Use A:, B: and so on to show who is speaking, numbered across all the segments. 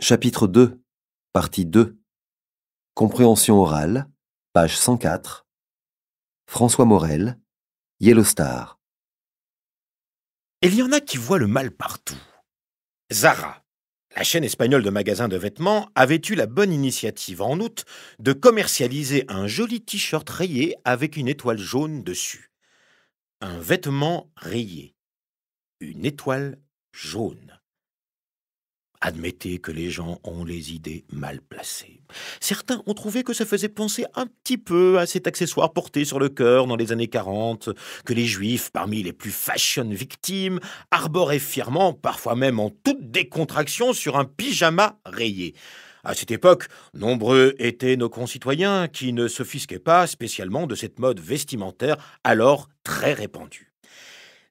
A: Chapitre 2, partie 2. Compréhension orale, page 104. François Morel, Yellow Star. Il y en a qui voient le mal partout. Zara, la chaîne espagnole de magasins de vêtements, avait eu la bonne initiative en août de commercialiser un joli t-shirt rayé avec une étoile jaune dessus. Un vêtement rayé. Une étoile jaune. Admettez que les gens ont les idées mal placées. Certains ont trouvé que ça faisait penser un petit peu à cet accessoire porté sur le cœur dans les années 40, que les juifs, parmi les plus fashion victimes, arboraient fièrement, parfois même en toute décontraction, sur un pyjama rayé. À cette époque, nombreux étaient nos concitoyens qui ne s'offisquaient pas spécialement de cette mode vestimentaire alors très répandue.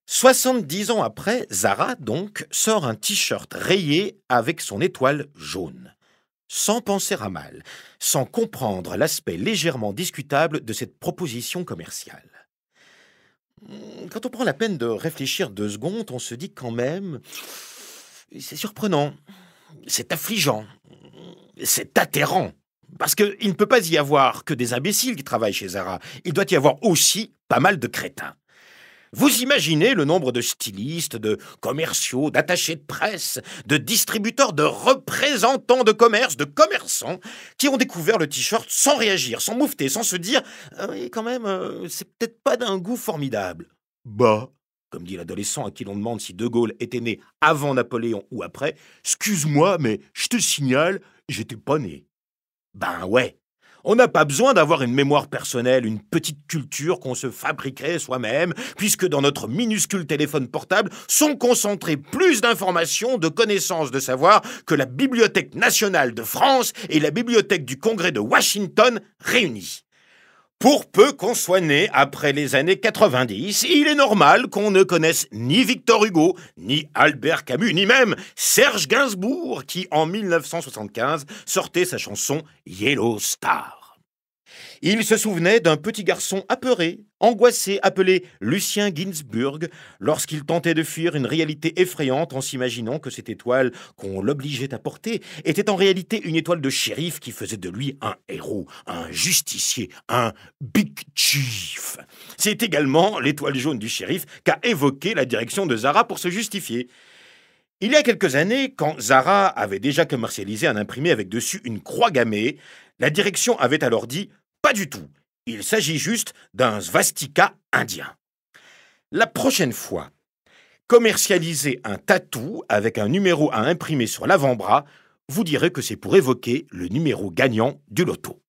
A: 70 ans après, Zara, donc, sort un t-shirt rayé avec son étoile jaune. Sans penser à mal, sans comprendre l'aspect légèrement discutable de cette proposition commerciale. Hmm, quand on prend la peine de réfléchir deux secondes, on se dit quand même c'est surprenant, c'est affligeant, c'est atterrant. Parce qu'il ne peut pas y avoir que des imbéciles qui travaillent chez Zara. Il doit y avoir aussi pas mal de crétins. Vous imaginez le nombre de stylistes, de commerciaux, d'attachés de presse, de distributeurs, de représentants de commerce, de commerçants qui ont découvert le t-shirt sans réagir, sans moufter, sans se dire ah Oui, quand même, euh, c'est peut-être pas d'un goût formidable. Bah comme dit l'adolescent à qui l'on demande si De Gaulle était né avant Napoléon ou après, Excuse-moi, mais je te signale, j'étais pas né. Ben ouais, on n'a pas besoin d'avoir une mémoire personnelle, une petite culture qu'on se fabriquerait soi-même, puisque dans notre minuscule téléphone portable sont concentrées plus d'informations, de connaissances, de savoir que la Bibliothèque nationale de France et la Bibliothèque du Congrès de Washington réunies. Pour peu qu'on soit né après les années 90, il est normal qu'on ne connaisse ni Victor Hugo, ni Albert Camus, ni même Serge Gainsbourg, qui en 1975 sortait sa chanson Yellow Star. Il se souvenait d'un petit garçon apeuré, angoissé, appelé Lucien Ginsburg, lorsqu'il tentait de fuir une réalité effrayante en s'imaginant que cette étoile qu'on l'obligeait à porter était en réalité une étoile de shérif qui faisait de lui un héros, un justicier, un big chief. C'est également l'étoile jaune du shérif qu'a évoqué la direction de Zara pour se justifier. Il y a quelques années, quand Zara avait déjà commercialisé un imprimé avec dessus une croix gammée, la direction avait alors dit Pas du tout, il s'agit juste d'un svastika indien. La prochaine fois, commercialiser un tatou avec un numéro à imprimer sur l'avant-bras, vous direz que c'est pour évoquer le numéro gagnant du loto.